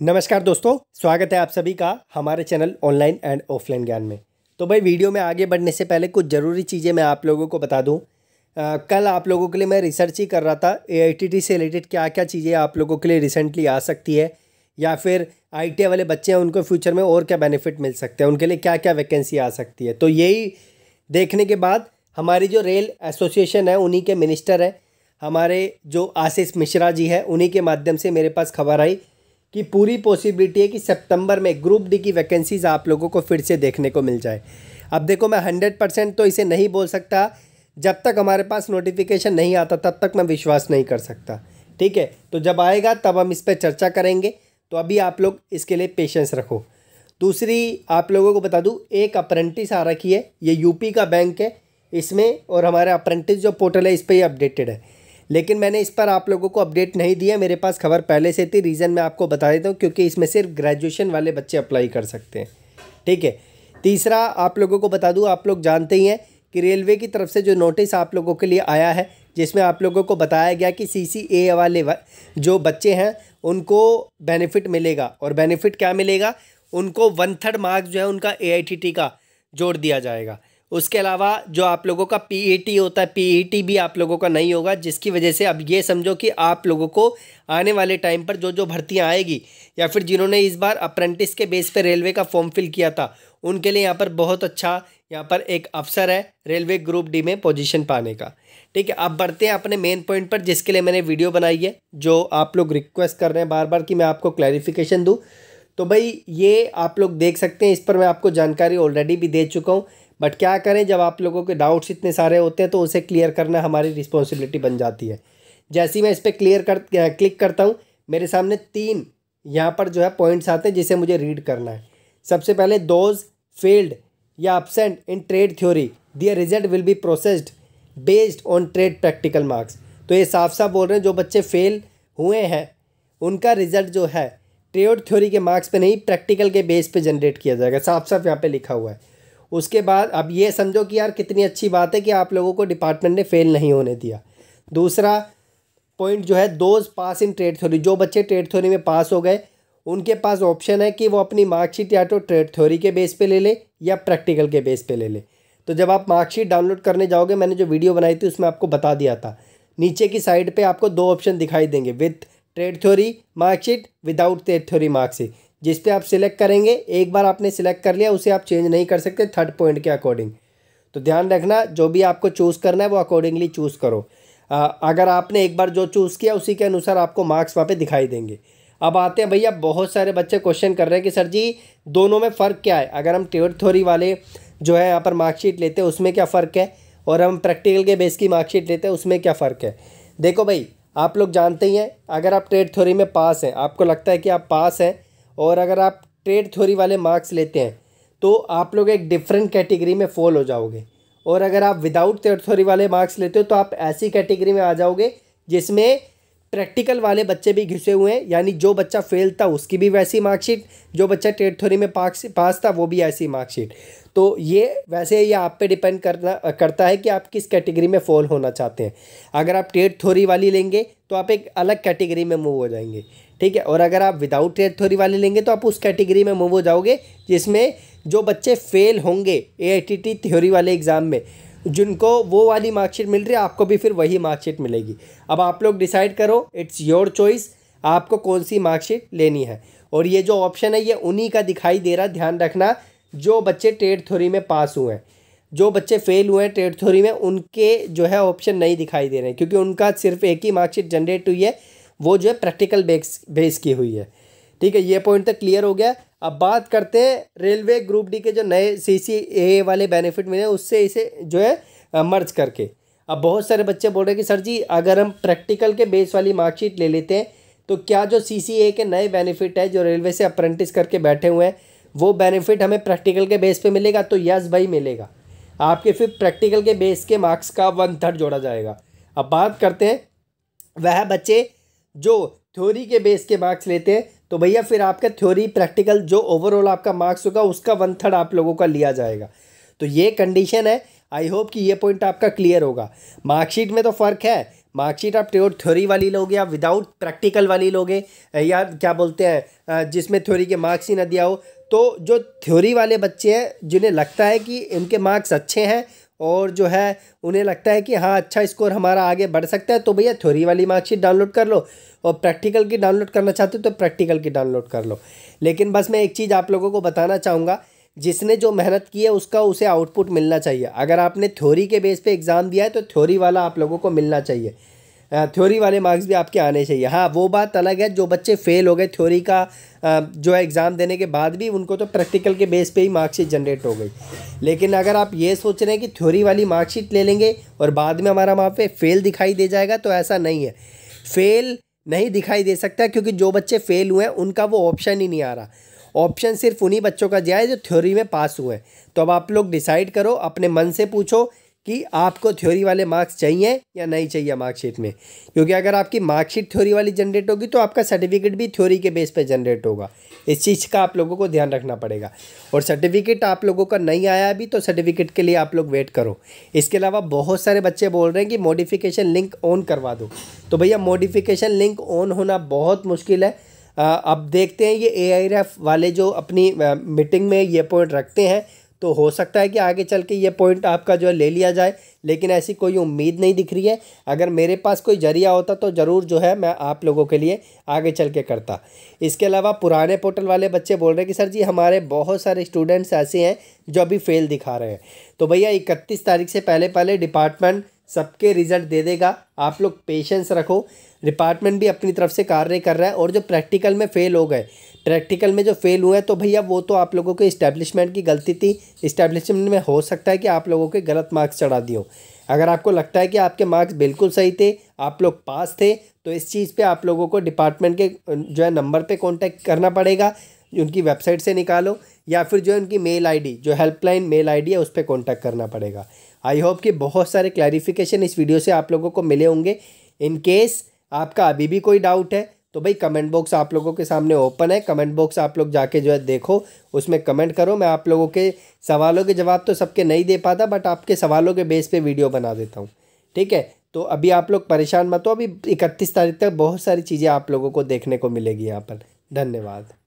नमस्कार दोस्तों स्वागत है आप सभी का हमारे चैनल ऑनलाइन एंड ऑफलाइन ज्ञान में तो भाई वीडियो में आगे बढ़ने से पहले कुछ ज़रूरी चीज़ें मैं आप लोगों को बता दूं आ, कल आप लोगों के लिए मैं रिसर्च ही कर रहा था ए से रिलेटेड क्या क्या चीज़ें आप लोगों के लिए रिसेंटली आ सकती है या फिर आई वाले बच्चे हैं उनको फ्यूचर में और क्या बेनिफिट मिल सकते हैं उनके लिए क्या क्या वैकेंसी आ सकती है तो यही देखने के बाद हमारी जो रेल एसोसिएशन है उन्हीं के मिनिस्टर हैं हमारे जो आशीष मिश्रा जी हैं उन्हीं के माध्यम से मेरे पास खबर आई कि पूरी पॉसिबिलिटी है कि सितंबर में ग्रुप डी की वैकेंसीज़ आप लोगों को फिर से देखने को मिल जाए अब देखो मैं हंड्रेड परसेंट तो इसे नहीं बोल सकता जब तक हमारे पास नोटिफिकेशन नहीं आता तब तक मैं विश्वास नहीं कर सकता ठीक है तो जब आएगा तब हम इस पर चर्चा करेंगे तो अभी आप लोग इसके लिए पेशेंस रखो दूसरी आप लोगों को बता दूँ एक अप्रेंटिस आ रखी है ये यूपी का बैंक है इसमें और हमारा अप्रेंटिस जो पोर्टल है इस पर ही अपडेटेड है लेकिन मैंने इस पर आप लोगों को अपडेट नहीं दिया मेरे पास खबर पहले से थी रीज़न मैं आपको बता देता हूँ क्योंकि इसमें सिर्फ ग्रेजुएशन वाले बच्चे अप्लाई कर सकते हैं ठीक है तीसरा आप लोगों को बता दूँ आप लोग जानते ही हैं कि रेलवे की तरफ से जो नोटिस आप लोगों के लिए आया है जिसमें आप लोगों को बताया गया कि सी सी ए वाले जो बच्चे हैं उनको बेनिफिट मिलेगा और बेनिफिट क्या मिलेगा उनको वन थर्ड मार्क्स जो है उनका ए आई टी टी का जोड़ दिया जाएगा उसके अलावा जो आप लोगों का पीईटी e होता है पीईटी e भी आप लोगों का नहीं होगा जिसकी वजह से अब ये समझो कि आप लोगों को आने वाले टाइम पर जो जो भर्तियाँ आएगी या फिर जिन्होंने इस बार अप्रेंटिस के बेस पर रेलवे का फॉर्म फिल किया था उनके लिए यहाँ पर बहुत अच्छा यहाँ पर एक अवसर है रेलवे ग्रुप डी में पोजिशन पाने का ठीक है अब बढ़ते हैं अपने मेन पॉइंट पर जिसके लिए मैंने वीडियो बनाई है जो आप लोग रिक्वेस्ट कर रहे हैं बार बार कि मैं आपको क्लैरिफिकेशन दूँ तो भाई ये आप लोग देख सकते हैं इस पर मैं आपको जानकारी ऑलरेडी भी दे चुका हूँ बट क्या करें जब आप लोगों के डाउट्स इतने सारे होते हैं तो उसे क्लियर करना हमारी रिस्पॉन्सिबिलिटी बन जाती है जैसे ही मैं इस पर क्लियर कर क्लिक करता हूँ मेरे सामने तीन यहाँ पर जो है पॉइंट्स आते हैं जिसे मुझे रीड करना है सबसे पहले दोज फेल्ड या absent in trade theory their result will be processed based on trade practical marks तो ये साफ साफ बोल रहे हैं जो बच्चे फेल हुए हैं उनका रिजल्ट जो है ट्रेड थ्योरी के मार्क्स पे नहीं प्रैक्टिकल के बेस पे जनरेट किया जाएगा साफ साफ यहाँ पे लिखा हुआ है उसके बाद अब ये समझो कि यार कितनी अच्छी बात है कि आप लोगों को डिपार्टमेंट ने फेल नहीं होने दिया दूसरा पॉइंट जो है those pass in trade theory जो बच्चे ट्रेड थ्योरी में पास हो गए उनके पास ऑप्शन है कि वो अपनी मार्कशीट या तो ट्रेड थ्योरी के बेस पे ले ले या प्रैक्टिकल के बेस पे ले ले तो जब आप मार्कशीट डाउनलोड करने जाओगे मैंने जो वीडियो बनाई थी उसमें आपको बता दिया था नीचे की साइड पे आपको दो ऑप्शन दिखाई देंगे with trade theory marksheet without trade theory marksheet जिस पे आप सिलेक्ट करेंगे एक बार आपने सिलेक्ट कर लिया उसे आप चेंज नहीं कर सकते थर्ड पॉइंट के अकॉर्डिंग तो ध्यान रखना जो भी आपको चूज़ करना है वो अकॉर्डिंगली चूज़ करो आ, अगर आपने एक बार जो चूज़ किया उसी के अनुसार आपको मार्क्स वहाँ पर दिखाई देंगे अब आते हैं भैया बहुत सारे बच्चे क्वेश्चन कर रहे हैं कि सर जी दोनों में फ़र्क क्या है अगर हम ट्योर थ्योरी वाले जो है यहाँ पर मार्कशीट लेते हैं उसमें क्या फ़र्क है और हम प्रैक्टिकल के बेस की मार्कशीट लेते हैं उसमें क्या फ़र्क है देखो भाई आप लोग जानते ही हैं अगर आप ट्रेड थ्योरी में पास हैं आपको लगता है कि आप पास हैं और अगर आप ट्रेड थ्योरी वाले मार्क्स लेते हैं तो आप लोग एक डिफरेंट कैटेगरी में फॉल हो जाओगे और अगर आप विदाउट ट्रेड थ्योरी वाले मार्क्स लेते हो तो आप ऐसी कैटेगरी में आ जाओगे जिसमें प्रैक्टिकल वाले बच्चे भी घुसे हुए हैं यानी जो बच्चा फेल था उसकी भी वैसी मार्कशीट जो बच्चा ट्रेड थ्योरी में पास पास था वो भी ऐसी मार्कशीट तो ये वैसे ये आप पे डिपेंड करना करता है कि आप किस कैटेगरी में फॉल होना चाहते हैं अगर आप ट्रेड थ्योरी वाली लेंगे तो आप एक अलग कैटेगरी में मूव हो जाएंगे ठीक है और अगर आप विदाउट एयर थ्योरी वाले लेंगे तो आप उस कैटेगरी में मूव हो जाओगे जिसमें जो बच्चे फेल होंगे ए थ्योरी वाले एग्ज़ाम में जिनको वो वाली मार्कशीट मिल रही है आपको भी फिर वही मार्कशीट मिलेगी अब आप लोग डिसाइड करो इट्स योर चॉइस आपको कौन सी मार्कशीट लेनी है और ये जो ऑप्शन है ये उन्हीं का दिखाई दे रहा ध्यान रखना जो बच्चे ट्रेड थ्योरी में पास हुए हैं जो बच्चे फेल हुए हैं ट्रेड थ्योरी में उनके जो है ऑप्शन नहीं दिखाई दे रहे हैं क्योंकि उनका सिर्फ एक ही मार्कशीट जनरेट हुई है वो जो है प्रैक्टिकल बेस बेस की हुई है ठीक है ये पॉइंट तक क्लियर हो गया अब बात करते हैं रेलवे ग्रुप डी के जो नए सी सी ए वाले बेनिफिट मिले उससे इसे जो है मर्ज करके अब बहुत सारे बच्चे बोल रहे हैं कि सर जी अगर हम प्रैक्टिकल के बेस वाली मार्कशीट ले लेते हैं तो क्या जो सी सी ए के नए बेनिफिट है जो रेलवे से अप्रेंटिस करके बैठे हुए हैं वो बेनिफिट हमें प्रैक्टिकल के बेस पे मिलेगा तो यस भाई मिलेगा आपके फिर प्रैक्टिकल के बेस के मार्क्स का वन थर्ड जोड़ा जाएगा अब बात करते हैं वह बच्चे जो थ्योरी के बेस के मार्क्स लेते हैं तो भैया फिर आपका थ्योरी प्रैक्टिकल जो ओवरऑल आपका मार्क्स होगा उसका वन थर्ड आप लोगों का लिया जाएगा तो ये कंडीशन है आई होप कि ये पॉइंट आपका क्लियर होगा मार्कशीट में तो फ़र्क है मार्कशीट आप प्योर थ्योरी वाली लोगे या विदाउट प्रैक्टिकल वाली लोगे या क्या बोलते हैं जिसमें थ्योरी के मार्क्स ही ना दिया हो तो जो थ्योरी वाले बच्चे हैं जिन्हें लगता है कि इनके मार्क्स अच्छे हैं और जो है उन्हें लगता है कि हाँ अच्छा स्कोर हमारा आगे बढ़ सकता है तो भैया थ्योरी वाली मार्कशीट डाउनलोड कर लो और प्रैक्टिकल की डाउनलोड करना चाहते हो तो प्रैक्टिकल की डाउनलोड कर लो लेकिन बस मैं एक चीज़ आप लोगों को बताना चाहूँगा जिसने जो मेहनत की है उसका उसे आउटपुट मिलना चाहिए अगर आपने थ्योरी के बेस पे एग्ज़ाम दिया है तो थ्योरी वाला आप लोगों को मिलना चाहिए थ्योरी वाले मार्क्स भी आपके आने चाहिए हाँ वो बात अलग है जो बच्चे फेल हो गए थ्योरी का जो है एग्ज़ाम देने के बाद भी उनको तो प्रैक्टिकल के बेस पे ही मार्कशीट जनरेट हो गई लेकिन अगर आप ये सोच रहे हैं कि थ्योरी वाली मार्कशीट ले लेंगे और बाद में हमारा वहाँ पे फेल दिखाई दे जाएगा तो ऐसा नहीं है फेल नहीं दिखाई दे सकता क्योंकि जो बच्चे फेल हुए हैं उनका वो ऑप्शन ही नहीं आ रहा ऑप्शन सिर्फ उन्हीं बच्चों का जाए है जो थ्योरी में पास हुए हैं तो अब आप लोग डिसाइड करो अपने मन से पूछो कि आपको थ्योरी वाले मार्क्स चाहिए या नहीं चाहिए मार्कशीट में क्योंकि अगर आपकी मार्कशीट थ्योरी वाली जनरेट होगी तो आपका सर्टिफिकेट भी थ्योरी के बेस पे जनरेट होगा इस चीज़ का आप लोगों को ध्यान रखना पड़ेगा और सर्टिफिकेट आप लोगों का नहीं आया अभी तो सर्टिफिकेट के लिए आप लोग वेट करो इसके अलावा बहुत सारे बच्चे बोल रहे हैं कि मॉडिफिकेशन लिंक ऑन करवा दो तो भैया मॉडिफिकेशन लिंक ऑन होना बहुत मुश्किल है अब देखते हैं ये ए वाले जो अपनी मीटिंग में ये पॉइंट रखते हैं तो हो सकता है कि आगे चल के ये पॉइंट आपका जो है ले लिया जाए लेकिन ऐसी कोई उम्मीद नहीं दिख रही है अगर मेरे पास कोई जरिया होता तो ज़रूर जो है मैं आप लोगों के लिए आगे चल के करता इसके अलावा पुराने पोर्टल वाले बच्चे बोल रहे हैं कि सर जी हमारे बहुत सारे स्टूडेंट्स ऐसे हैं जो अभी फेल दिखा रहे हैं तो भैया इकतीस तारीख से पहले पहले डिपार्टमेंट सबके रिजल्ट दे देगा आप लोग पेशेंस रखो डिपार्टमेंट भी अपनी तरफ से कार्य कर रहा है और जो प्रैक्टिकल में फ़ेल हो गए प्रैक्टिकल में जो फेल हुए हैं तो भैया वो तो आप लोगों के इस्टेब्लिशमेंट की गलती थी इस्टेब्लिशमेंट में हो सकता है कि आप लोगों के गलत मार्क्स चढ़ा दियो अगर आपको लगता है कि आपके मार्क्स बिल्कुल सही थे आप लोग पास थे तो इस चीज़ पे आप लोगों को डिपार्टमेंट के जो है नंबर पे कांटेक्ट करना पड़ेगा उनकी वेबसाइट से निकालो या फिर जो है उनकी मेल आईडी जो हेल्पलाइन मेल आईडी है उस पर कॉन्टैक्ट करना पड़ेगा आई होप कि बहुत सारे क्लैरिफिकेशन इस वीडियो से आप लोगों को मिले होंगे इनकेस आपका अभी भी कोई डाउट है तो भाई कमेंट बॉक्स आप लोगों के सामने ओपन है कमेंट बॉक्स आप लोग जाके जो है देखो उसमें कमेंट करो मैं आप लोगों के सवालों के जवाब तो सबके नहीं दे पाता बट आपके सवालों के बेस पे वीडियो बना देता हूँ ठीक है तो अभी आप लोग परेशान मत हो अभी इकतीस तारीख तक बहुत सारी चीज़ें आप लोगों को देखने को मिलेगी यहाँ पर धन्यवाद